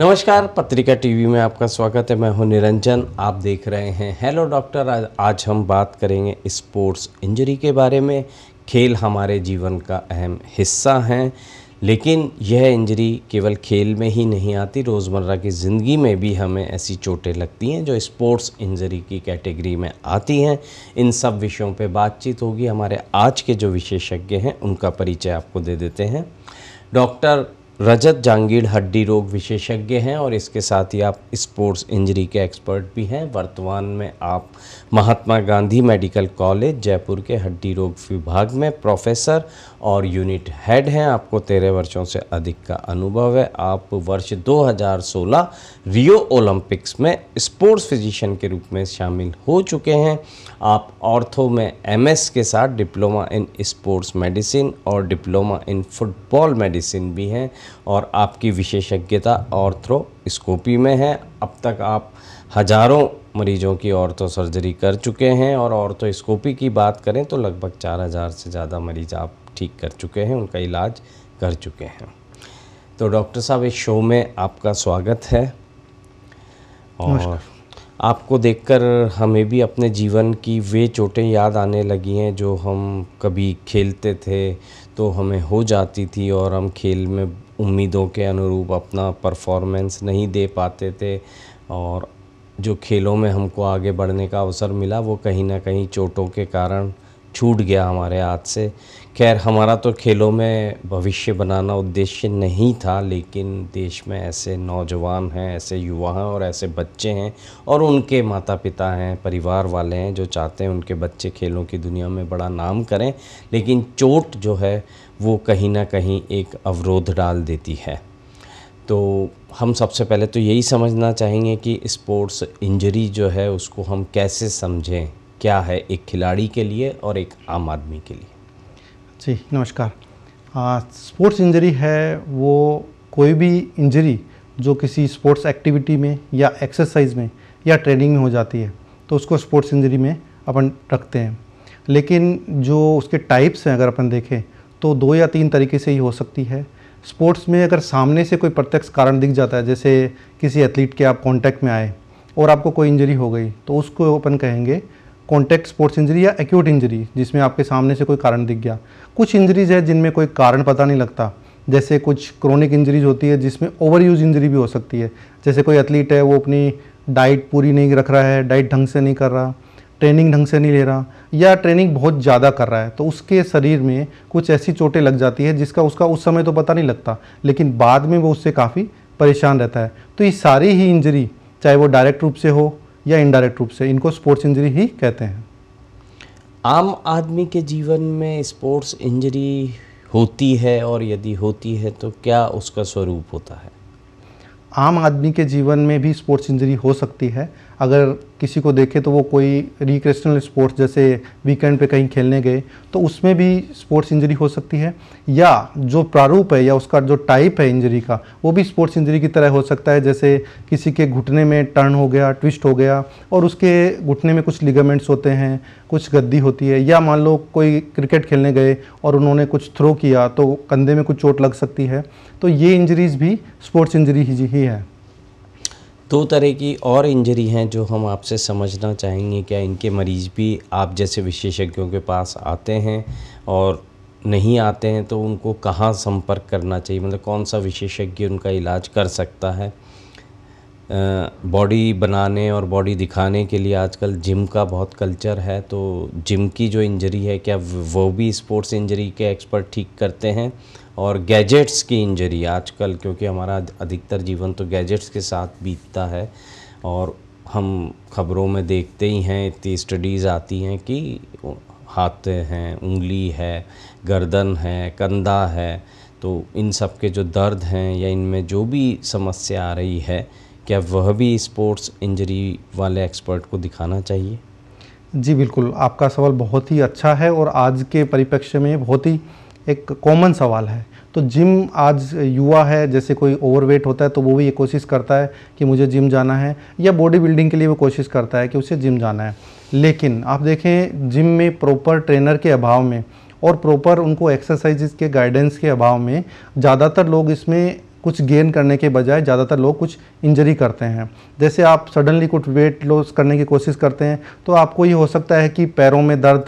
नमस्कार पत्रिका टीवी में आपका स्वागत है मैं हूं निरंजन आप देख रहे हैं हेलो डॉक्टर आज, आज हम बात करेंगे स्पोर्ट्स इंजरी के बारे में खेल हमारे जीवन का अहम हिस्सा हैं लेकिन यह इंजरी केवल खेल में ही नहीं आती रोज़मर्रा की ज़िंदगी में भी हमें ऐसी चोटें लगती हैं जो स्पोर्ट्स इंजरी की कैटेगरी में आती हैं इन सब विषयों पर बातचीत होगी हमारे आज के जो विशेषज्ञ हैं उनका परिचय आपको दे देते हैं डॉक्टर रजत जांगीड़ हड्डी रोग विशेषज्ञ हैं और इसके साथ ही आप स्पोर्ट्स इंजरी के एक्सपर्ट भी हैं वर्तमान में आप महात्मा गांधी मेडिकल कॉलेज जयपुर के हड्डी रोग विभाग में प्रोफेसर और यूनिट हेड हैं आपको तेरह वर्षों से अधिक का अनुभव है आप वर्ष 2016 रियो ओलंपिक्स में स्पोर्ट्स फिजिशियन के रूप में शामिल हो चुके हैं आप ऑर्थो में एमएस के साथ डिप्लोमा इन स्पोर्ट्स मेडिसिन और डिप्लोमा इन फुटबॉल मेडिसिन भी हैं और आपकी विशेषज्ञता ऑर्थो स्कोपी में है अब तक आप हज़ारों मरीजों की औरतों सर्जरी कर चुके हैं और औरतोस्कोपी की बात करें तो लगभग चार हज़ार से ज़्यादा मरीज़ आप ठीक कर चुके हैं उनका इलाज कर चुके हैं तो डॉक्टर साहब इस शो में आपका स्वागत है और आपको देखकर हमें भी अपने जीवन की वे चोटें याद आने लगी हैं जो हम कभी खेलते थे तो हमें हो जाती थी और हम खेल में उम्मीदों के अनुरूप अपना परफॉर्मेंस नहीं दे पाते थे और जो खेलों में हमको आगे बढ़ने का अवसर मिला वो कहीं ना कहीं चोटों के कारण छूट गया हमारे हाथ से खैर हमारा तो खेलों में भविष्य बनाना उद्देश्य नहीं था लेकिन देश में ऐसे नौजवान हैं ऐसे युवा हैं और ऐसे बच्चे हैं और उनके माता पिता हैं परिवार वाले हैं जो चाहते हैं उनके बच्चे खेलों की दुनिया में बड़ा नाम करें लेकिन चोट जो है वो कहीं ना कहीं एक अवरोध डाल देती है तो हम सबसे पहले तो यही समझना चाहेंगे कि स्पोर्ट्स इंजरी जो है उसको हम कैसे समझें क्या है एक खिलाड़ी के लिए और एक आम आदमी के लिए जी नमस्कार स्पोर्ट्स इंजरी है वो कोई भी इंजरी जो किसी स्पोर्ट्स एक्टिविटी में या एक्सरसाइज में या ट्रेनिंग में हो जाती है तो उसको स्पोर्ट्स इंजरी में अपन रखते हैं लेकिन जो उसके टाइप्स हैं अगर अपन देखें तो दो या तीन तरीके से ही हो सकती है स्पोर्ट्स में अगर सामने से कोई प्रत्यक्ष कारण दिख जाता है जैसे किसी एथलीट के आप कांटेक्ट में आए और आपको कोई इंजरी हो गई तो उसको अपन कहेंगे कॉन्टैक्ट स्पोर्ट्स इंजरी या एक्यूट इंजरी जिसमें आपके सामने से कोई कारण दिख गया कुछ इंजरीज है जिनमें कोई कारण पता नहीं लगता जैसे कुछ क्रोनिक इंजरीज होती है जिसमें ओवर यूज इंजरी भी हो सकती है जैसे कोई एथलीट है वो अपनी डाइट पूरी नहीं रख रहा है डाइट ढंग से नहीं कर रहा ट्रेनिंग ढंग से नहीं ले रहा या ट्रेनिंग बहुत ज़्यादा कर रहा है तो उसके शरीर में कुछ ऐसी चोटें लग जाती है जिसका उसका उस समय तो पता नहीं लगता लेकिन बाद में वो उससे काफ़ी परेशान रहता है तो ये सारी ही इंजरी चाहे वो डायरेक्ट रूप से हो या इनडायरेक्ट रूप से इनको स्पोर्ट्स इंजरी ही कहते हैं आम आदमी के जीवन में स्पोर्ट्स इंजरी होती है और यदि होती है तो क्या उसका स्वरूप होता है आम आदमी के जीवन में भी स्पोर्ट्स इंजरी हो सकती है अगर किसी को देखे तो वो कोई रिक्रेशनल स्पोर्ट्स जैसे वीकेंड पे कहीं खेलने गए तो उसमें भी स्पोर्ट्स इंजरी हो सकती है या जो प्रारूप है या उसका जो टाइप है इंजरी का वो भी स्पोर्ट्स इंजरी की तरह हो सकता है जैसे किसी के घुटने में टर्न हो गया ट्विस्ट हो गया और उसके घुटने में कुछ लिगामेंट्स होते हैं कुछ गद्दी होती है या मान लो कोई क्रिकेट खेलने गए और उन्होंने कुछ थ्रो किया तो कंधे में कुछ चोट लग सकती है तो ये इंजरीज़ भी स्पोर्ट्स इंजरी ही है दो तरह की और इंजरी हैं जो हम आपसे समझना चाहेंगे क्या इनके मरीज़ भी आप जैसे विशेषज्ञों के पास आते हैं और नहीं आते हैं तो उनको कहाँ संपर्क करना चाहिए मतलब कौन सा विशेषज्ञ उनका इलाज कर सकता है बॉडी बनाने और बॉडी दिखाने के लिए आजकल जिम का बहुत कल्चर है तो जिम की जो इंजरी है क्या वो भी स्पोर्ट्स इंजरी के एक्सपर्ट ठीक करते हैं और गैजेट्स की इंजरी आजकल क्योंकि हमारा अधिकतर जीवन तो गैजेट्स के साथ बीतता है और हम खबरों में देखते ही हैं इतनी स्टडीज़ आती हैं कि हाथ हैं उंगली है गर्दन है कंधा है तो इन सब के जो दर्द हैं या इनमें जो भी समस्या आ रही है क्या वह भी स्पोर्ट्स इंजरी वाले एक्सपर्ट को दिखाना चाहिए जी बिल्कुल आपका सवाल बहुत ही अच्छा है और आज के परिप्रेक्ष्य में बहुत ही एक कॉमन सवाल है तो जिम आज युवा है जैसे कोई ओवरवेट होता है तो वो भी ये कोशिश करता है कि मुझे जिम जाना है या बॉडी बिल्डिंग के लिए वो कोशिश करता है कि उसे जिम जाना है लेकिन आप देखें जिम में प्रॉपर ट्रेनर के अभाव में और प्रॉपर उनको एक्सरसाइजेज के गाइडेंस के अभाव में ज़्यादातर लोग इसमें कुछ गेन करने के बजाय ज़्यादातर लोग कुछ इंजरी करते हैं जैसे आप सडनली कुछ वेट लॉस करने की कोशिश करते हैं तो आपको ये हो सकता है कि पैरों में दर्द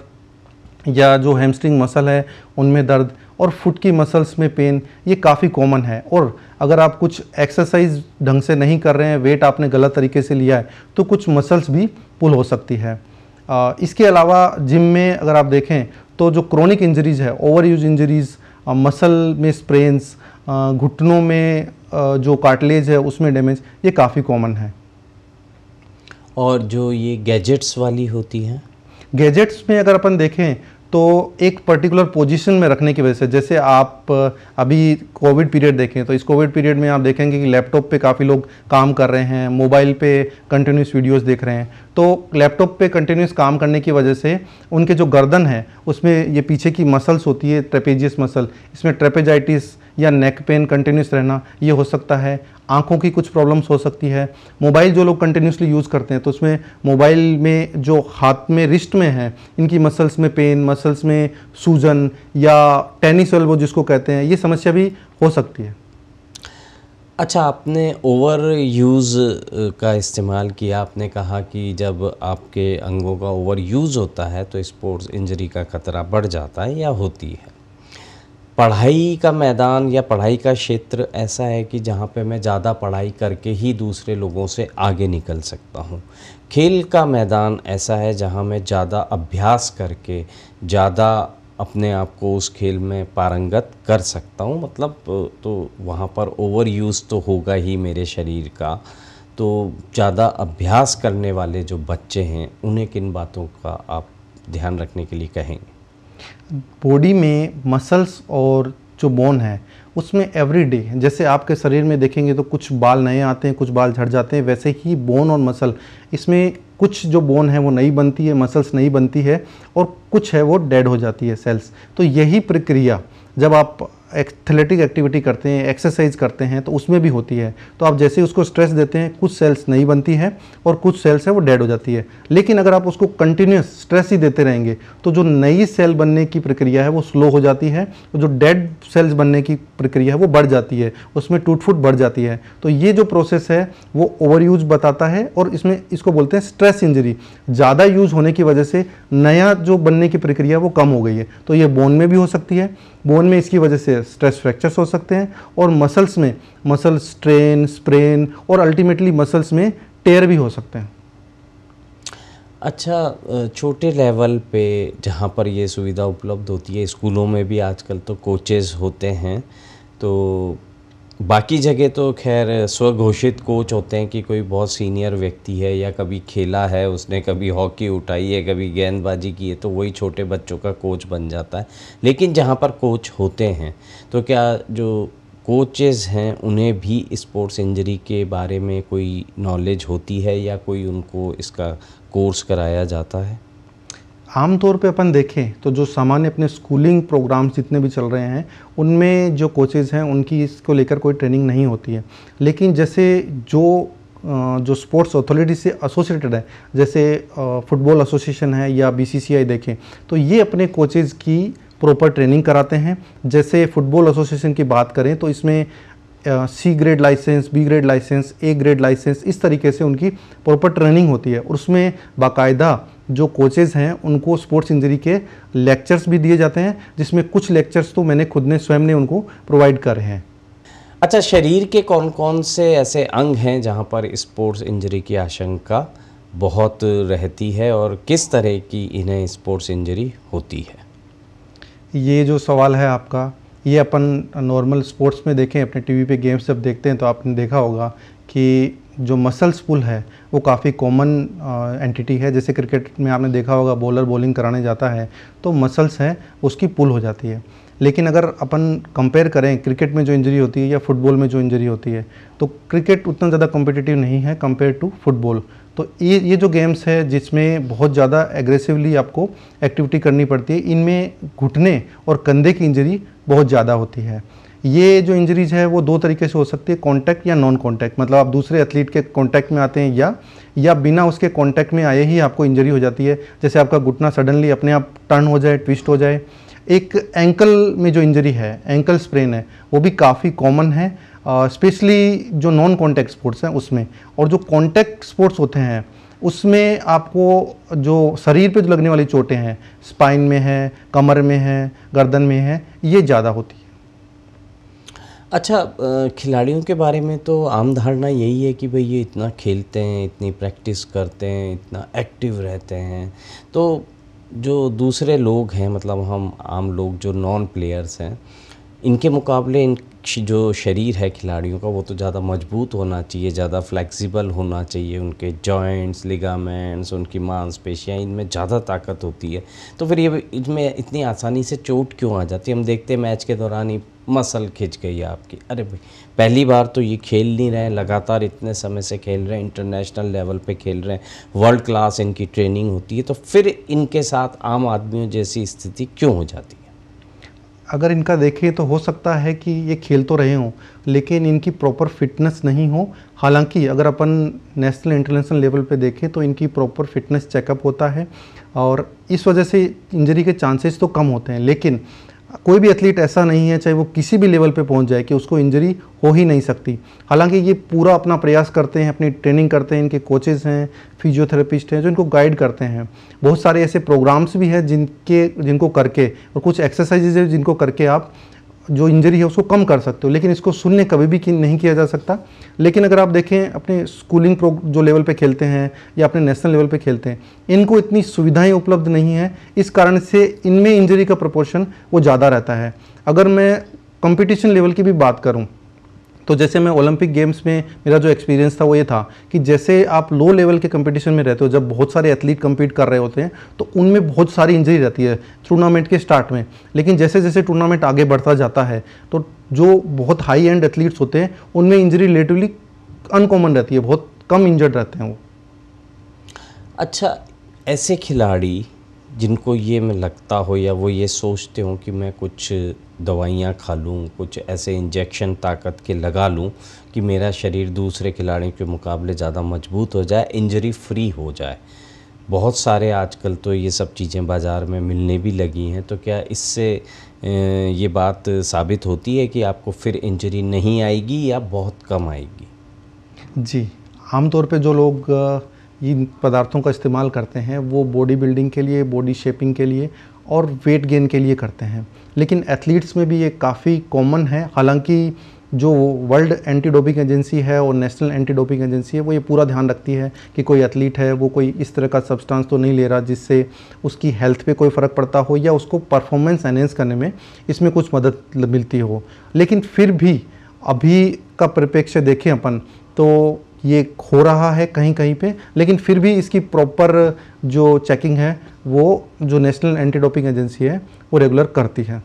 या जो हेमस्ट्रिंग मसल है उनमें दर्द और फुट की मसल्स में पेन ये काफ़ी कॉमन है और अगर आप कुछ एक्सरसाइज ढंग से नहीं कर रहे हैं वेट आपने गलत तरीके से लिया है तो कुछ मसल्स भी पुल हो सकती है आ, इसके अलावा जिम में अगर आप देखें तो जो क्रोनिक इंजरीज है ओवर यूज इंजरीज़ मसल में स्प्रेन्स घुटनों में आ, जो कार्टलेज है उसमें डैमेज ये काफ़ी कॉमन है और जो ये गैजेट्स वाली होती हैं गैजेट्स में अगर अपन देखें तो एक पर्टिकुलर पोजीशन में रखने की वजह से जैसे आप अभी कोविड पीरियड देखें तो इस कोविड पीरियड में आप देखेंगे कि लैपटॉप पे काफ़ी लोग काम कर रहे हैं मोबाइल पे कंटिन्यूस वीडियोस देख रहे हैं तो लैपटॉप पे कंटिन्यूस काम करने की वजह से उनके जो गर्दन है उसमें ये पीछे की मसल्स होती है ट्रेपेजियस मसल इसमें ट्रेपेजाइटिस या नेक पेन कंटिन्यूस रहना ये हो सकता है आंखों की कुछ प्रॉब्लम्स हो सकती है मोबाइल जो लोग कंटिन्यूसली यूज़ करते हैं तो उसमें मोबाइल में जो हाथ में रिस्ट में है इनकी मसल्स में पेन मसल्स में सूजन या टेनिस वो जिसको कहते हैं ये समस्या भी हो सकती है अच्छा आपने ओवर यूज़ का इस्तेमाल किया आपने कहा कि जब आपके अंगों का ओवर यूज़ होता है तो स्पोर्ट्स इंजरी का खतरा बढ़ जाता है या होती है पढ़ाई का मैदान या पढ़ाई का क्षेत्र ऐसा है कि जहाँ पे मैं ज़्यादा पढ़ाई करके ही दूसरे लोगों से आगे निकल सकता हूँ खेल का मैदान ऐसा है जहाँ मैं ज़्यादा अभ्यास करके ज़्यादा अपने आप को उस खेल में पारंगत कर सकता हूँ मतलब तो वहाँ पर ओवर यूज़ तो होगा ही मेरे शरीर का तो ज़्यादा अभ्यास करने वाले जो बच्चे हैं उन्हें किन बातों का आप ध्यान रखने के लिए कहेंगे बॉडी में मसल्स और जो बोन है उसमें एवरी डे जैसे आपके शरीर में देखेंगे तो कुछ बाल नए आते हैं कुछ बाल झड़ जाते हैं वैसे ही बोन और मसल इसमें कुछ जो बोन है वो नहीं बनती है मसल्स नहीं बनती है और कुछ है वो डेड हो जाती है सेल्स तो यही प्रक्रिया जब आप एथलेटिक एक्टिविटी करते हैं एक्सरसाइज करते हैं तो उसमें भी होती है तो आप जैसे उसको स्ट्रेस देते हैं कुछ सेल्स नहीं बनती हैं और कुछ सेल्स है वो डेड हो जाती है लेकिन अगर आप उसको कंटिन्यूस स्ट्रेस ही देते रहेंगे तो जो नई सेल बनने की प्रक्रिया है वो स्लो हो जाती है और जो डेड सेल्स बनने की प्रक्रिया है वो बढ़ जाती है उसमें टूट फूट बढ़ जाती है तो ये जो प्रोसेस है वो ओवर यूज बताता है और इसमें इसको बोलते हैं स्ट्रेस इंजरी ज़्यादा यूज होने की वजह से नया जो बनने की प्रक्रिया वो कम हो गई है तो ये बोन में भी हो सकती है बोन में इसकी वजह से स्ट्रेस फ्रैक्चर्स हो सकते हैं और मसल्स में मसल स्ट्रेन स्प्रेन और अल्टीमेटली मसल्स में टेयर भी हो सकते हैं अच्छा छोटे लेवल पे जहाँ पर ये सुविधा उपलब्ध होती है स्कूलों में भी आजकल तो कोचेज़ होते हैं तो बाकी जगह तो खैर स्वघोषित कोच होते हैं कि कोई बहुत सीनियर व्यक्ति है या कभी खेला है उसने कभी हॉकी उठाई है कभी गेंदबाजी की है तो वही छोटे बच्चों का कोच बन जाता है लेकिन जहाँ पर कोच होते हैं तो क्या जो कोचेज़ हैं उन्हें भी स्पोर्ट्स इंजरी के बारे में कोई नॉलेज होती है या कोई उनको इसका कोर्स कराया जाता है आमतौर पे अपन देखें तो जो सामान्य अपने स्कूलिंग प्रोग्राम्स जितने भी चल रहे हैं उनमें जो कोचेज़ हैं उनकी इसको लेकर कोई ट्रेनिंग नहीं होती है लेकिन जैसे जो जो स्पोर्ट्स अथॉरिटी से एसोसिएटेड है जैसे फुटबॉल एसोसिएशन है या बीसीसीआई देखें तो ये अपने कोचेज़ की प्रॉपर ट्रेनिंग कराते हैं जैसे फुटबॉल एसोसिएशन की बात करें तो इसमें C grade licence B grade licence A grade licence इस तरीके से उनकी प्रॉपर ट्रेनिंग होती है और उसमें बाकायदा जो कोचेज़ हैं उनको स्पोर्ट्स इंजरी के लेक्चर्स भी दिए जाते हैं जिसमें कुछ लेक्चर्स तो मैंने खुद ने स्वयं ने उनको प्रोवाइड कर रहे हैं अच्छा शरीर के कौन कौन से ऐसे अंग हैं जहाँ पर स्पोर्ट्स इंजरी की आशंका बहुत रहती है और किस तरह की इन्हें स्पोर्ट्स इंजरी होती है ये जो सवाल है आपका ये अपन नॉर्मल स्पोर्ट्स में देखें अपने टीवी पे गेम्स जब देखते हैं तो आपने देखा होगा कि जो मसल्स पुल है वो काफ़ी कॉमन एंटिटी है जैसे क्रिकेट में आपने देखा होगा बॉलर बॉलिंग कराने जाता है तो मसल्स हैं उसकी पुल हो जाती है लेकिन अगर अपन कंपेयर करें क्रिकेट में जो इंजरी होती है या फुटबॉल में जो इंजरी होती है तो क्रिकेट उतना ज़्यादा कॉम्पिटिटिव नहीं है कंपेयर टू फुटबॉल तो ये ये जो गेम्स है जिसमें बहुत ज़्यादा एग्रेसिवली आपको एक्टिविटी करनी पड़ती है इनमें घुटने और कंधे की इंजरी बहुत ज़्यादा होती है ये जो इंजरीज है वो दो तरीके से हो सकती है कॉन्टैक्ट या नॉन कॉन्टैक्ट मतलब आप दूसरे एथलीट के कॉन्टैक्ट में आते हैं या या बिना उसके कॉन्टैक्ट में आए ही आपको इंजरी हो जाती है जैसे आपका घुटना सडनली अपने आप टर्न हो जाए ट्विस्ट हो जाए एक एंकल में जो इंजरी है एंकल स्प्रेन है वो भी काफ़ी कॉमन है स्पेशली जो नॉन कॉन्टैक्ट स्पोर्ट्स हैं उसमें और जो कॉन्टैक्ट स्पोर्ट्स होते हैं उसमें आपको जो शरीर पे जो लगने वाली चोटें हैं स्पाइन में है कमर में है गर्दन में है ये ज़्यादा होती है अच्छा खिलाड़ियों के बारे में तो आम धारणा यही है कि भाई ये इतना खेलते हैं इतनी प्रैक्टिस करते हैं इतना एक्टिव रहते हैं तो जो दूसरे लोग हैं मतलब हम आम लोग जो नॉन प्लेयर्स हैं इनके मुकाबले इन जो शरीर है खिलाड़ियों का वो तो ज़्यादा मजबूत होना चाहिए ज़्यादा फ्लेक्सिबल होना चाहिए उनके जॉइंट्स लिगामेंट्स उनकी मांसपेशियाँ इनमें ज़्यादा ताकत होती है तो फिर ये इनमें इतनी आसानी से चोट क्यों आ जाती है हम देखते हैं मैच के दौरान ही मसल खिंच गई आपकी अरे भाई पहली बार तो ये खेल नहीं रहे हैं लगातार इतने समय से खेल रहे हैं इंटरनेशनल लेवल पे खेल रहे हैं वर्ल्ड क्लास इनकी ट्रेनिंग होती है तो फिर इनके साथ आम आदमियों जैसी स्थिति क्यों हो जाती है अगर इनका देखें तो हो सकता है कि ये खेल तो रहे हों लेकिन इनकी प्रॉपर फिटनेस नहीं हो हालांकि अगर अपन नेशनल इंटरनेशनल लेवल पे देखें तो इनकी प्रॉपर फिटनेस चेकअप होता है और इस वजह से इंजरी के चांसेस तो कम होते हैं लेकिन कोई भी एथलीट ऐसा नहीं है चाहे वो किसी भी लेवल पे पहुंच जाए कि उसको इंजरी हो ही नहीं सकती हालांकि ये पूरा अपना प्रयास करते हैं अपनी ट्रेनिंग करते हैं इनके कोचेज़ हैं फिजियोथेरेपिस्ट हैं जो इनको गाइड करते हैं बहुत सारे ऐसे प्रोग्राम्स भी हैं जिनके जिनको करके और कुछ एक्सरसाइजेज हैं जिनको करके आप जो इंजरी है उसको कम कर सकते हो लेकिन इसको सुनने कभी भी नहीं किया जा सकता लेकिन अगर आप देखें अपने स्कूलिंग प्रो जो लेवल पे खेलते हैं या अपने नेशनल लेवल पे खेलते हैं इनको इतनी सुविधाएं उपलब्ध नहीं है इस कारण से इनमें इंजरी का प्रपोर्शन वो ज़्यादा रहता है अगर मैं कंपटीशन लेवल की भी बात करूँ तो जैसे मैं ओलंपिक गेम्स में मेरा जो एक्सपीरियंस था वो ये था कि जैसे आप लो लेवल के कंपटीशन में रहते हो जब बहुत सारे एथलीट कम्पीट कर रहे होते हैं तो उनमें बहुत सारी इंजरी रहती है टूर्नामेंट के स्टार्ट में लेकिन जैसे जैसे टूर्नामेंट आगे बढ़ता जाता है तो जो बहुत हाई एंड एथलीट्स होते हैं उनमें इंजरी रिलेटिवली अनकॉमन रहती है बहुत कम इंजर्ड रहते हैं वो अच्छा ऐसे खिलाड़ी जिनको ये मैं लगता हो या वो ये सोचते हों कि मैं कुछ दवाइयाँ खा लूँ कुछ ऐसे इंजेक्शन ताकत के लगा लूँ कि मेरा शरीर दूसरे खिलाड़ियों के मुकाबले ज़्यादा मजबूत हो जाए इंजरी फ्री हो जाए बहुत सारे आजकल तो ये सब चीज़ें बाज़ार में मिलने भी लगी हैं तो क्या इससे ये बात साबित होती है कि आपको फिर इंजरी नहीं आएगी या बहुत कम आएगी जी आमतौर पे जो लोग इन पदार्थों का इस्तेमाल करते हैं वो बॉडी बिल्डिंग के लिए बॉडी शेपिंग के लिए और वेट गेन के लिए करते हैं लेकिन एथलीट्स में भी ये काफ़ी कॉमन है हालांकि जो वर्ल्ड एंटी डोपिंग एजेंसी है और नेशनल एंटी डोपिंग एजेंसी है वो ये पूरा ध्यान रखती है कि कोई एथलीट है वो कोई इस तरह का सब्सटेंस तो नहीं ले रहा जिससे उसकी हेल्थ पे कोई फ़र्क पड़ता हो या उसको परफॉर्मेंस एनहेंस करने में इसमें कुछ मदद मिलती हो लेकिन फिर भी अभी का परिप्रेक्ष्य देखें अपन तो ये हो रहा है कहीं कहीं पे लेकिन फिर भी इसकी प्रॉपर जो चेकिंग है वो जो नेशनल एंटी डोपिंग एजेंसी है वो रेगुलर करती है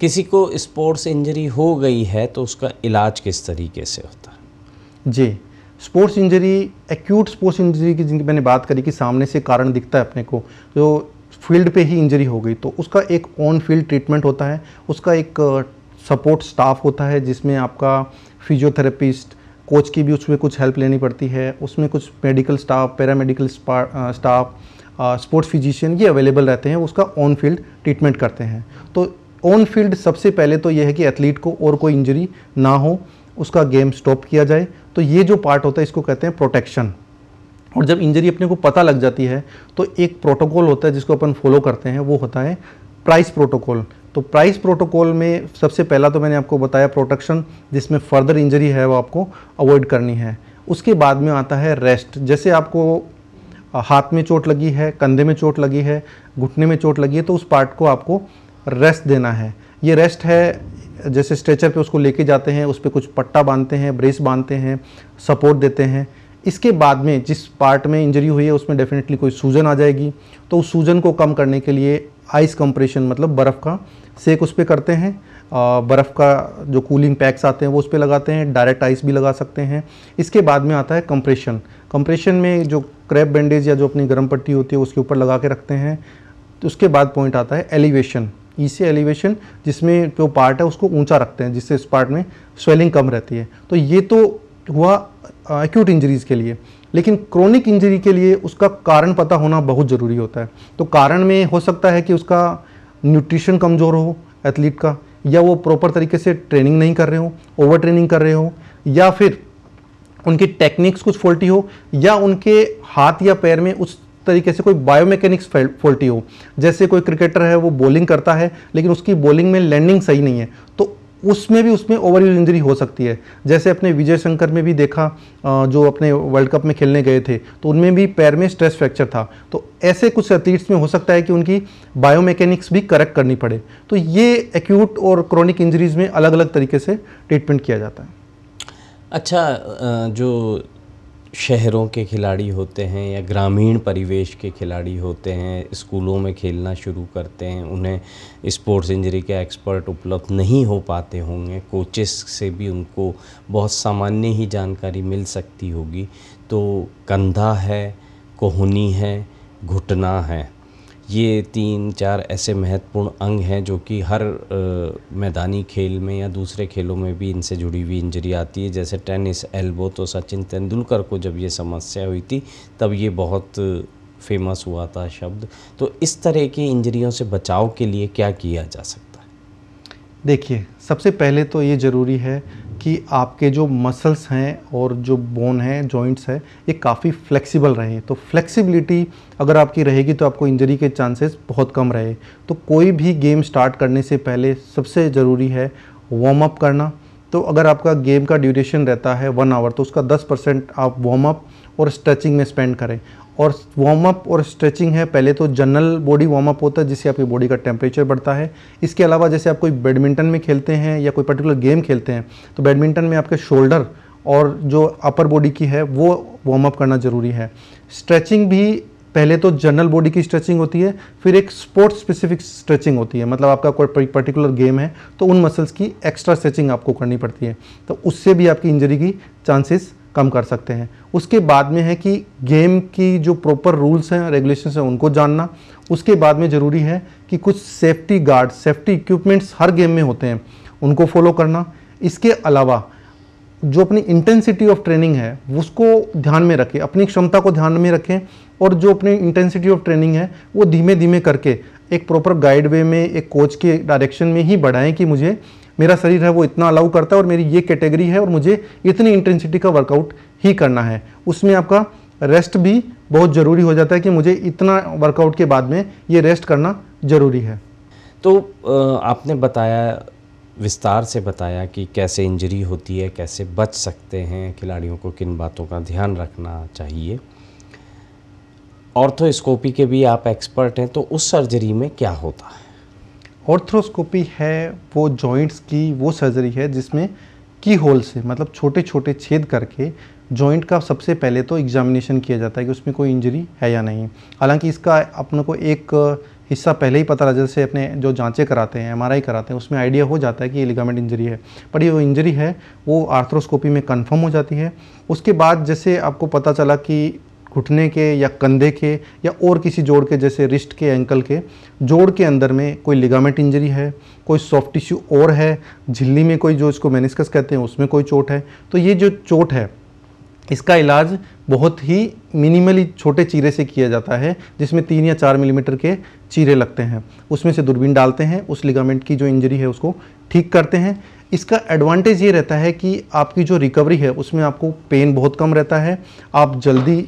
किसी को स्पोर्ट्स इंजरी हो गई है तो उसका इलाज किस तरीके से होता है जी sports injury acute sports injury की जिनकी मैंने बात करी कि सामने से कारण दिखता है अपने को जो फील्ड पे ही इंजरी हो गई तो उसका एक ऑन फील्ड ट्रीटमेंट होता है उसका एक सपोर्ट uh, स्टाफ होता है जिसमें आपका फिजियोथेरेपिस्ट कोच की भी उसमें कुछ हेल्प लेनी पड़ती है उसमें कुछ medical staff paramedical staff sports physician ये अवेलेबल रहते हैं उसका ऑन फील्ड ट्रीटमेंट करते हैं तो ऑन फील्ड सबसे पहले तो यह है कि एथलीट को और कोई इंजरी ना हो उसका गेम स्टॉप किया जाए तो ये जो पार्ट होता है इसको कहते हैं प्रोटेक्शन और जब इंजरी अपने को पता लग जाती है तो एक प्रोटोकॉल होता है जिसको अपन फॉलो करते हैं वो होता है प्राइस प्रोटोकॉल तो प्राइस प्रोटोकॉल में सबसे पहला तो मैंने आपको बताया प्रोटेक्शन जिसमें फर्दर इंजरी है वो आपको अवॉइड करनी है उसके बाद में आता है रेस्ट जैसे आपको हाथ में चोट लगी है कंधे में चोट लगी है घुटने में चोट लगी है तो उस पार्ट को आपको रेस्ट देना है ये रेस्ट है जैसे स्ट्रेचर पे उसको लेके जाते हैं उस पर कुछ पट्टा बांधते हैं ब्रेस बांधते हैं सपोर्ट देते हैं इसके बाद में जिस पार्ट में इंजरी हुई है उसमें डेफिनेटली कोई सूजन आ जाएगी तो उस सूजन को कम करने के लिए आइस कंप्रेशन मतलब बर्फ़ का सेक उस पर करते हैं बर्फ़ का जो कूलिंग पैक्स आते हैं वो उस पर लगाते हैं डायरेक्ट आइस भी लगा सकते हैं इसके बाद में आता है कंप्रेशन कंप्रेशन में जो क्रैप बैंडेज या जो अपनी गर्म पट्टी होती है उसके ऊपर लगा के रखते हैं तो उसके बाद पॉइंट आता है एलिवेशन ई एलिवेशन जिसमें जो पार्ट है उसको ऊंचा रखते हैं जिससे इस पार्ट में स्वेलिंग कम रहती है तो ये तो हुआ एक्यूट इंजरीज़ के लिए लेकिन क्रोनिक इंजरी के लिए उसका कारण पता होना बहुत ज़रूरी होता है तो कारण में हो सकता है कि उसका न्यूट्रिशन कमज़ोर हो एथलीट का या वो प्रॉपर तरीके से ट्रेनिंग नहीं कर रहे हो ओवर ट्रेनिंग कर रहे हो या फिर उनकी टेक्निक्स कुछ फॉल्टी हो या उनके हाथ या पैर में उस तरीके से कोई बायोमैकेनिक्स फॉल्टी हो जैसे कोई क्रिकेटर है वो बॉलिंग करता है लेकिन उसकी बॉलिंग में लैंडिंग सही नहीं है तो उसमें भी उसमें ओवर यूज इंजरी हो सकती है जैसे अपने विजय शंकर में भी देखा जो अपने वर्ल्ड कप में खेलने गए थे तो उनमें भी पैर में स्ट्रेस फ्रैक्चर था तो ऐसे कुछ एथलीट्स में हो सकता है कि उनकी बायोमेकेनिक्स भी करेक्ट करनी पड़े तो ये एक्यूट और क्रॉनिक इंजरीज में अलग अलग तरीके से ट्रीटमेंट किया जाता है अच्छा जो शहरों के खिलाड़ी होते हैं या ग्रामीण परिवेश के खिलाड़ी होते हैं स्कूलों में खेलना शुरू करते हैं उन्हें स्पोर्ट्स इंजरी के एक्सपर्ट उपलब्ध नहीं हो पाते होंगे कोचेस से भी उनको बहुत सामान्य ही जानकारी मिल सकती होगी तो कंधा है कोहनी है घुटना है ये तीन चार ऐसे महत्वपूर्ण अंग हैं जो कि हर आ, मैदानी खेल में या दूसरे खेलों में भी इनसे जुड़ी हुई इंजरी आती है जैसे टेनिस एल्बो तो सचिन तेंदुलकर को जब ये समस्या हुई थी तब ये बहुत फेमस हुआ था शब्द तो इस तरह की इंजरियों से बचाव के लिए क्या किया जा सकता है देखिए सबसे पहले तो ये ज़रूरी है कि आपके जो मसल्स हैं और जो बोन हैं जॉइंट्स हैं ये काफ़ी फ्लेक्सिबल रहें तो फ्लेक्सिबिलिटी अगर आपकी रहेगी तो आपको इंजरी के चांसेस बहुत कम रहे तो कोई भी गेम स्टार्ट करने से पहले सबसे ज़रूरी है वार्म अप करना तो अगर आपका गेम का ड्यूरेशन रहता है वन आवर तो उसका दस परसेंट आप वार्म अप और स्ट्रेचिंग में स्पेंड करें और वार्म अप और स्ट्रेचिंग है पहले तो जनरल बॉडी वार्म अप होता है जिससे आपकी बॉडी का टेम्परेचर बढ़ता है इसके अलावा जैसे आप कोई बैडमिंटन में खेलते हैं या कोई पर्टिकुलर गेम खेलते हैं तो बैडमिंटन में आपके शोल्डर और जो अपर बॉडी की है वो वार्म अप करना ज़रूरी है स्ट्रेचिंग भी पहले तो जनरल बॉडी की स्ट्रेचिंग होती है फिर एक स्पोर्ट्स स्पेसिफिक स्ट्रेचिंग होती है मतलब आपका कोई पर्टिकुलर गेम है तो उन मसल्स की एक्स्ट्रा स्ट्रेचिंग आपको करनी पड़ती है तो उससे भी आपकी इंजरी की चांसेस कम कर सकते हैं उसके बाद में है कि गेम की जो प्रॉपर रूल्स हैं रेगुलेशन हैं उनको जानना उसके बाद में ज़रूरी है कि कुछ सेफ्टी गार्ड सेफ्टी इक्विपमेंट्स हर गेम में होते हैं उनको फॉलो करना इसके अलावा जो अपनी इंटेंसिटी ऑफ ट्रेनिंग है उसको ध्यान में रखें अपनी क्षमता को ध्यान में रखें और जो अपनी इंटेंसिटी ऑफ ट्रेनिंग है वो धीमे धीमे करके एक प्रॉपर गाइड वे में एक कोच के डायरेक्शन में ही बढ़ाएं कि मुझे मेरा शरीर है वो इतना अलाउ करता है और मेरी ये कैटेगरी है और मुझे इतनी इंटेंसिटी का वर्कआउट ही करना है उसमें आपका रेस्ट भी बहुत ज़रूरी हो जाता है कि मुझे इतना वर्कआउट के बाद में ये रेस्ट करना ज़रूरी है तो आपने बताया विस्तार से बताया कि कैसे इंजरी होती है कैसे बच सकते हैं खिलाड़ियों को किन बातों का ध्यान रखना चाहिए ऑर्थोस्कोपी के भी आप एक्सपर्ट हैं तो उस सर्जरी में क्या होता है ऑर्थ्रोस्कोपी है वो जॉइंट्स की वो सर्जरी है जिसमें की होल से मतलब छोटे छोटे छेद करके जॉइंट का सबसे पहले तो एग्जामिनेशन किया जाता है कि उसमें कोई इंजरी है या नहीं हालांकि इसका अपने को एक हिस्सा पहले ही पता लग जैसे अपने जो जांचे कराते हैं एमआरआई कराते हैं उसमें आइडिया हो जाता है कि ये लिगामेंट इंजरी है पर ये जो इंजरी है वो आर्थ्रोस्कोपी में कन्फर्म हो जाती है उसके बाद जैसे आपको पता चला कि घुटने के या कंधे के या और किसी जोड़ के जैसे रिस्ट के एंकल के जोड़ के अंदर में कोई लिगामेंट इंजरी है कोई सॉफ्ट टिश्यू और है झिल्ली में कोई जो इसको मेनिस्कस कहते हैं उसमें कोई चोट है तो ये जो चोट है इसका इलाज बहुत ही मिनिमली छोटे चीरे से किया जाता है जिसमें तीन या चार मिलीमीटर के चीरे लगते हैं उसमें से दूरबीन डालते हैं उस लिगामेंट की जो इंजरी है उसको ठीक करते हैं इसका एडवांटेज ये रहता है कि आपकी जो रिकवरी है उसमें आपको पेन बहुत कम रहता है आप जल्दी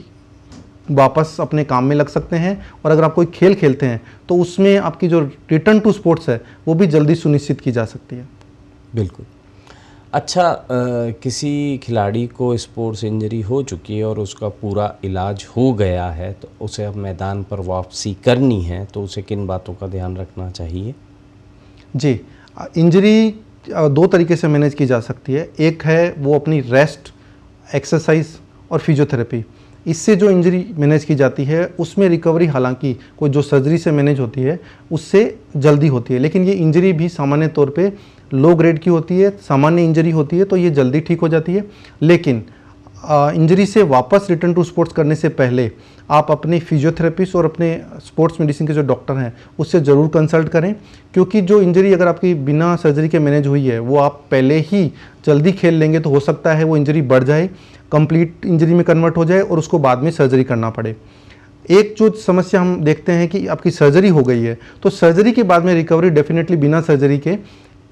वापस अपने काम में लग सकते हैं और अगर आप कोई खेल खेलते हैं तो उसमें आपकी जो रिटर्न टू स्पोर्ट्स है वो भी जल्दी सुनिश्चित की जा सकती है बिल्कुल अच्छा आ, किसी खिलाड़ी को स्पोर्ट्स इंजरी हो चुकी है और उसका पूरा इलाज हो गया है तो उसे अब मैदान पर वापसी करनी है तो उसे किन बातों का ध्यान रखना चाहिए जी इंजरी दो तरीके से मैनेज की जा सकती है एक है वो अपनी रेस्ट एक्सरसाइज और फिजियोथेरेपी इससे जो इंजरी मैनेज की जाती है उसमें रिकवरी हालांकि कोई जो सर्जरी से मैनेज होती है उससे जल्दी होती है लेकिन ये इंजरी भी सामान्य तौर पे लो ग्रेड की होती है सामान्य इंजरी होती है तो ये जल्दी ठीक हो जाती है लेकिन इंजरी से वापस रिटर्न टू स्पोर्ट्स करने से पहले आप अपने फिजियोथेरेपिस्ट और अपने स्पोर्ट्स मेडिसिन के जो डॉक्टर हैं उससे ज़रूर कंसल्ट करें क्योंकि जो इंजरी अगर आपकी बिना सर्जरी के मैनेज हुई है वो आप पहले ही जल्दी खेल लेंगे तो हो सकता है वो इंजरी बढ़ जाए कंप्लीट इंजरी में कन्वर्ट हो जाए और उसको बाद में सर्जरी करना पड़े एक जो समस्या हम देखते हैं कि आपकी सर्जरी हो गई है तो सर्जरी के बाद में रिकवरी डेफिनेटली बिना सर्जरी के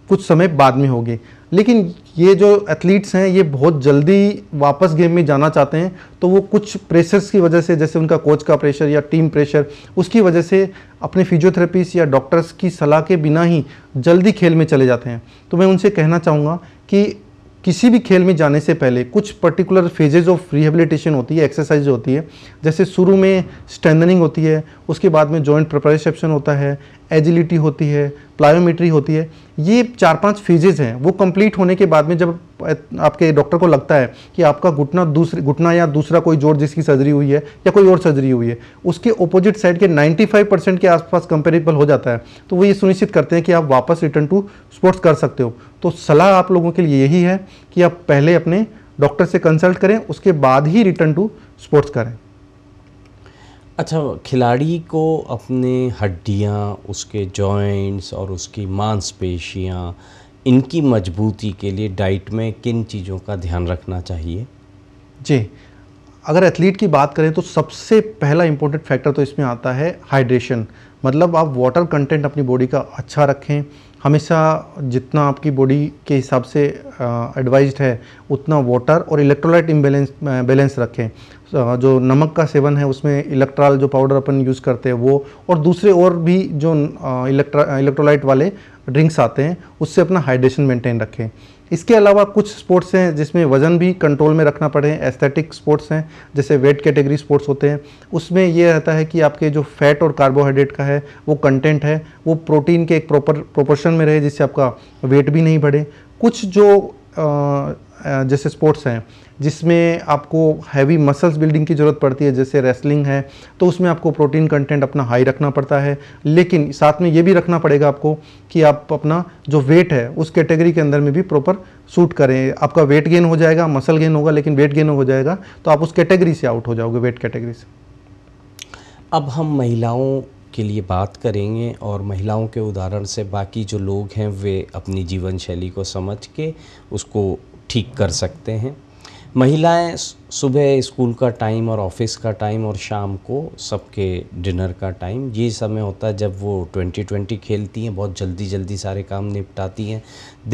कुछ समय बाद में होगी लेकिन ये जो एथलीट्स हैं ये बहुत जल्दी वापस गेम में जाना चाहते हैं तो वो कुछ प्रेशर्स की वजह से जैसे उनका कोच का प्रेशर या टीम प्रेशर उसकी वजह से अपने फिजियोथेरेपिस्ट या डॉक्टर्स की सलाह के बिना ही जल्दी खेल में चले जाते हैं तो मैं उनसे कहना चाहूँगा कि किसी भी खेल में जाने से पहले कुछ पर्टिकुलर फेजेज ऑफ रिहेबिलिटेशन होती है एक्सरसाइज होती है जैसे शुरू में स्ट्रेंदनिंग होती है उसके बाद में जॉइंट प्रपरेसेप्शन होता है एजिलिटी होती है प्लायोमेट्री होती है ये चार पांच फेजेज हैं वो कंप्लीट होने के बाद में जब आपके डॉक्टर को लगता है कि आपका घुटना दूसरे घुटना या दूसरा कोई जोड़ जिसकी सर्जरी हुई है या कोई और सर्जरी हुई है उसके ओपोजिट साइड के 95 परसेंट के आसपास कंपेरेबल हो जाता है तो वो ये सुनिश्चित करते हैं कि आप वापस रिटर्न टू स्पोर्ट्स कर सकते हो तो सलाह आप लोगों के लिए यही है कि आप पहले अपने डॉक्टर से कंसल्ट करें उसके बाद ही रिटर्न टू स्पोर्ट्स करें अच्छा खिलाड़ी को अपने हड्डियाँ उसके जॉइंट्स और उसकी मांसपेशियाँ इनकी मजबूती के लिए डाइट में किन चीज़ों का ध्यान रखना चाहिए जी अगर एथलीट की बात करें तो सबसे पहला इम्पोर्टेंट फैक्टर तो इसमें आता है हाइड्रेशन मतलब आप वाटर कंटेंट अपनी बॉडी का अच्छा रखें हमेशा जितना आपकी बॉडी के हिसाब से एडवाइज है उतना वाटर और इलेक्ट्रोलाइट इम्बेलेंस बैलेंस रखें जो नमक का सेवन है उसमें इलेक्ट्रॉल जो पाउडर अपन यूज़ करते हैं वो और दूसरे और भी जो इलेक्ट्रा इलेक्ट्रोलाइट वाले ड्रिंक्स आते हैं उससे अपना हाइड्रेशन मेंटेन रखें इसके अलावा कुछ स्पोर्ट्स हैं जिसमें वज़न भी कंट्रोल में रखना पड़े एस्थेटिक स्पोर्ट्स हैं जैसे वेट कैटेगरी स्पोर्ट्स होते हैं उसमें यह रहता है कि आपके जो फैट और कार्बोहाइड्रेट का है वो कंटेंट है वो प्रोटीन के एक प्रॉपर प्रोपोर्शन में रहे जिससे आपका वेट भी नहीं बढ़े कुछ जो जैसे स्पोर्ट्स हैं जिसमें आपको हैवी मसल्स बिल्डिंग की ज़रूरत पड़ती है जैसे रेसलिंग है तो उसमें आपको प्रोटीन कंटेंट अपना हाई रखना पड़ता है लेकिन साथ में ये भी रखना पड़ेगा आपको कि आप अपना जो वेट है उस कैटेगरी के अंदर में भी प्रॉपर सूट करें आपका वेट गेन हो जाएगा मसल गेन होगा लेकिन वेट गेन हो जाएगा तो आप उस कैटेगरी से आउट हो जाओगे वेट कैटेगरी से अब हम महिलाओं के लिए बात करेंगे और महिलाओं के उदाहरण से बाकी जो लोग हैं वे अपनी जीवन शैली को समझ के उसको ठीक कर सकते हैं महिलाएं सुबह स्कूल का टाइम और ऑफिस का टाइम और शाम को सबके डिनर का टाइम ये समय होता है जब वो ट्वेंटी ट्वेंटी खेलती हैं बहुत जल्दी जल्दी सारे काम निपटाती हैं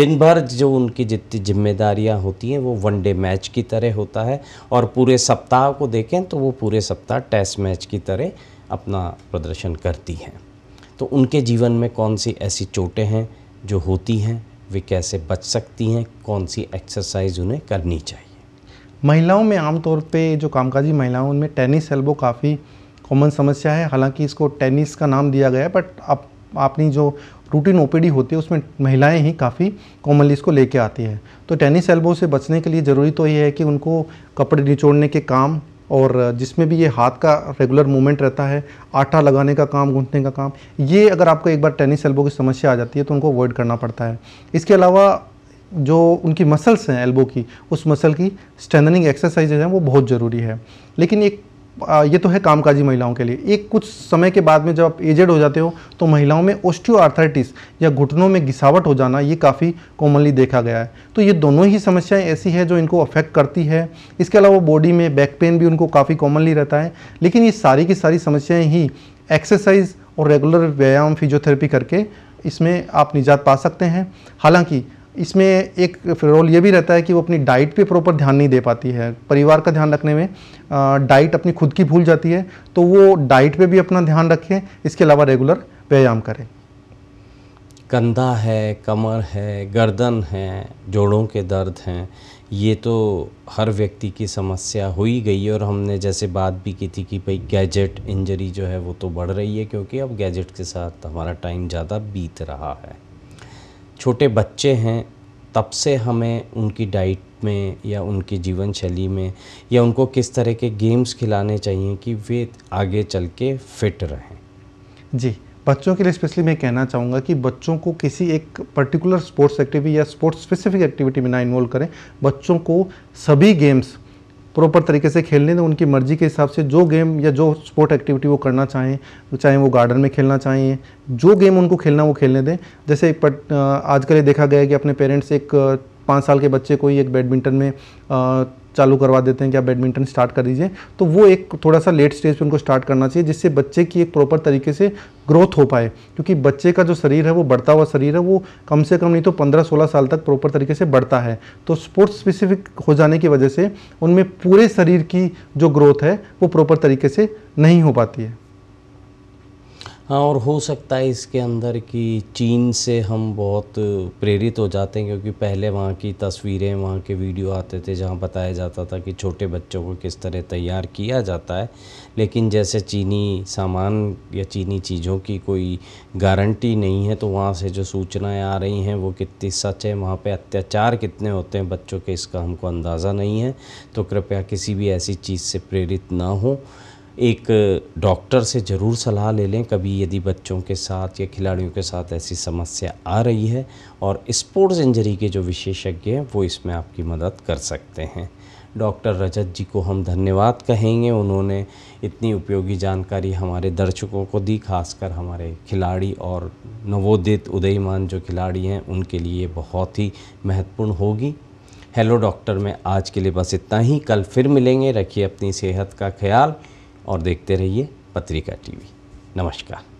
दिन भर जो उनकी जितनी जिम्मेदारियां होती हैं वो वन डे मैच की तरह होता है और पूरे सप्ताह को देखें तो वो पूरे सप्ताह टेस्ट मैच की तरह अपना प्रदर्शन करती हैं तो उनके जीवन में कौन सी ऐसी चोटें हैं जो होती हैं वे कैसे बच सकती हैं कौन सी एक्सरसाइज उन्हें करनी चाहिए महिलाओं में आमतौर पे जो कामकाजी महिलाओं उनमें टेनिस एल्बो काफ़ी कॉमन समस्या है हालांकि इसको टेनिस का नाम दिया गया है बट आप अपनी जो रूटीन ओपीडी होती है उसमें महिलाएं ही काफ़ी कॉमनली इसको लेके आती हैं तो टेनिस एल्बो से बचने के लिए ज़रूरी तो ये है कि उनको कपड़े निचोड़ने के काम और जिसमें भी ये हाथ का रेगुलर मूवमेंट रहता है आटा लगाने का काम गूंथने का काम ये अगर आपको एक बार टेनिस एल्बो की समस्या आ जाती है तो उनको अवॉइड करना पड़ता है इसके अलावा जो उनकी मसल्स हैं एल्बो की उस मसल की स्ट्रेंथनिंग एक्सरसाइजेज हैं वो बहुत ज़रूरी है लेकिन एक ये तो है कामकाजी महिलाओं के लिए एक कुछ समय के बाद में जब आप एजेड हो जाते हो तो महिलाओं में ओस्टियोआर्थराइटिस या घुटनों में घिसावट हो जाना ये काफ़ी कॉमनली देखा गया है तो ये दोनों ही समस्याएं ऐसी हैं जो इनको अफेक्ट करती है इसके अलावा बॉडी में बैक पेन भी उनको काफ़ी कॉमनली रहता है लेकिन ये सारी की सारी समस्याएँ ही एक्सरसाइज और रेगुलर व्यायाम फिजियोथेरेपी करके इसमें आप निजात पा सकते हैं हालांकि इसमें एक रोल ये भी रहता है कि वो अपनी डाइट पे प्रॉपर ध्यान नहीं दे पाती है परिवार का ध्यान रखने में डाइट अपनी खुद की भूल जाती है तो वो डाइट पे भी अपना ध्यान रखें इसके अलावा रेगुलर व्यायाम करें कंधा है कमर है गर्दन है जोड़ों के दर्द हैं ये तो हर व्यक्ति की समस्या हो ही गई और हमने जैसे बात भी की थी कि भाई गैजेट इंजरी जो है वो तो बढ़ रही है क्योंकि अब गैजेट के साथ हमारा टाइम ज़्यादा बीत रहा है छोटे बच्चे हैं तब से हमें उनकी डाइट में या उनकी जीवन शैली में या उनको किस तरह के गेम्स खिलाने चाहिए कि वे आगे चल के फिट रहें जी बच्चों के लिए स्पेशली मैं कहना चाहूँगा कि बच्चों को किसी एक पर्टिकुलर स्पोर्ट्स एक्टिविटी या स्पोर्ट्स स्पेसिफिक एक्टिविटी में ना इन्वॉल्व करें बच्चों को सभी गेम्स प्रॉपर तरीके से खेलने दें उनकी मर्जी के हिसाब से जो गेम या जो स्पोर्ट एक्टिविटी वो करना चाहें चाहे वो गार्डन में खेलना चाहें जो गेम उनको खेलना वो खेलने दें जैसे एक आजकल ये देखा गया है कि अपने पेरेंट्स एक पाँच साल के बच्चे को ही एक बैडमिंटन में चालू करवा देते हैं कि आप बैडमिंटन स्टार्ट कर दीजिए तो वो एक थोड़ा सा लेट स्टेज पे उनको स्टार्ट करना चाहिए जिससे बच्चे की एक प्रॉपर तरीके से ग्रोथ हो पाए क्योंकि बच्चे का जो शरीर है वो बढ़ता हुआ शरीर है वो कम से कम नहीं तो 15-16 साल तक प्रॉपर तरीके से बढ़ता है तो स्पोर्ट्स स्पेसिफिक हो जाने की वजह से उनमें पूरे शरीर की जो ग्रोथ है वो प्रॉपर तरीके से नहीं हो पाती है हाँ और हो सकता है इसके अंदर कि चीन से हम बहुत प्रेरित हो जाते हैं क्योंकि पहले वहाँ की तस्वीरें वहाँ के वीडियो आते थे जहाँ बताया जाता था कि छोटे बच्चों को किस तरह तैयार किया जाता है लेकिन जैसे चीनी सामान या चीनी चीज़ों की कोई गारंटी नहीं है तो वहाँ से जो सूचनाएं आ रही हैं वो कितनी सच है वहाँ पर अत्याचार कितने होते हैं बच्चों के इसका हमको अंदाज़ा नहीं है तो कृपया किसी भी ऐसी चीज़ से प्रेरित ना हो एक डॉक्टर से ज़रूर सलाह ले लें कभी यदि बच्चों के साथ या खिलाड़ियों के साथ ऐसी समस्या आ रही है और स्पोर्ट्स इंजरी के जो विशेषज्ञ हैं वो इसमें आपकी मदद कर सकते हैं डॉक्टर रजत जी को हम धन्यवाद कहेंगे उन्होंने इतनी उपयोगी जानकारी हमारे दर्शकों को दी खासकर हमारे खिलाड़ी और नवोदित उदयमान जो खिलाड़ी हैं उनके लिए बहुत ही महत्वपूर्ण होगी हेलो डॉक्टर में आज के लिए बस इतना ही कल फिर मिलेंगे रखिए अपनी सेहत का ख्याल और देखते रहिए पत्रिका टीवी नमस्कार